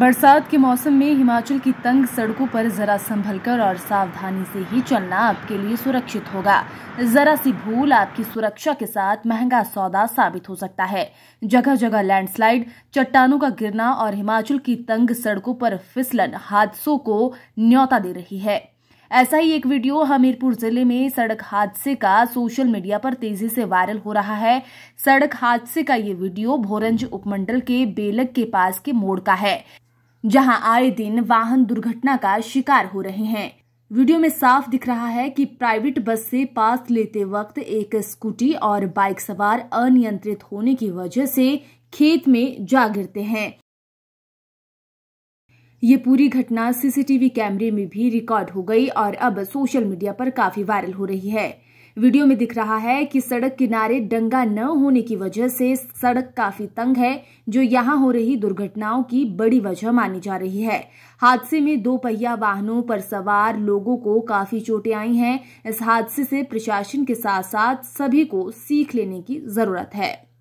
बरसात के मौसम में हिमाचल की तंग सड़कों पर ज़रा संभलकर और सावधानी से ही चलना आपके लिए सुरक्षित होगा ज़रा सी भूल आपकी सुरक्षा के साथ महंगा सौदा साबित हो सकता है जगह जगह लैंडस्लाइड चट्टानों का गिरना और हिमाचल की तंग सड़कों पर फिसलन हादसों को न्योता दे रही है ऐसा ही एक वीडियो हमीरपुर जिले में सड़क हादसे का सोशल मीडिया पर तेजी से वायरल हो रहा है सड़क हादसे का ये वीडियो भोरंज उपमंडल के बेलक के पास के मोड़ का है जहां आए दिन वाहन दुर्घटना का शिकार हो रहे हैं वीडियो में साफ दिख रहा है कि प्राइवेट बस से पास लेते वक्त एक स्कूटी और बाइक सवार अनियंत्रित होने की वजह से खेत में जा गिरते हैं ये पूरी घटना सीसीटीवी कैमरे में भी रिकॉर्ड हो गई और अब सोशल मीडिया पर काफी वायरल हो रही है वीडियो में दिख रहा है कि सड़क किनारे डंगा न होने की वजह से सड़क काफी तंग है जो यहां हो रही दुर्घटनाओं की बड़ी वजह मानी जा रही है हादसे में दो पहिया वाहनों पर सवार लोगों को काफी चोटें आई हैं इस हादसे से प्रशासन के साथ साथ सभी को सीख लेने की जरूरत है